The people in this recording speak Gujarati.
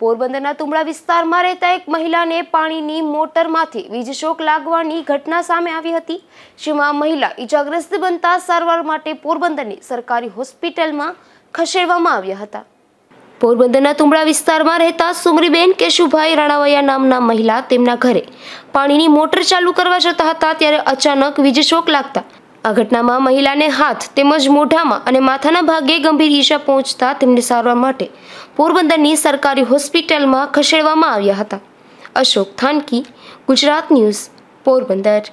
પોરબંદરના તુમડા વિસ્તારમાં રહેતા એક મહિલાને પાણીની મોટરમાંથી વીજશોક લાગવાની ઘટના સામે આવી હતી જેમાં મહિલા ઈજાગ્રસ્ત બનતા સારવાર માટે પોરબંદરની સરકારી હોસ્પિટલમાં ખસેડવામાં આવ્યા હતા પોરબંદરના તુમડા વિસ્તારમાં રહેતા સુમરીબેન કેશુભાઈ રાણાવૈયા નામના મહિલા તેમના ઘરે પાણીની મોટર ચાલુ કરવા જતા હતા ત્યારે અચાનક વીજ શોક લાગતા આ ઘટનામાં મહિલાને હાથ તેમજ મોઢામાં અને માથાના ભાગે ગંભીર ઈજા પહોંચતા તેમને સારવાર માટે પોરબંદરની સરકારી હોસ્પિટલમાં ખસેડવામાં આવ્યા હતા અશોક થાનકી ગુજરાત ન્યૂઝ પોરબંદર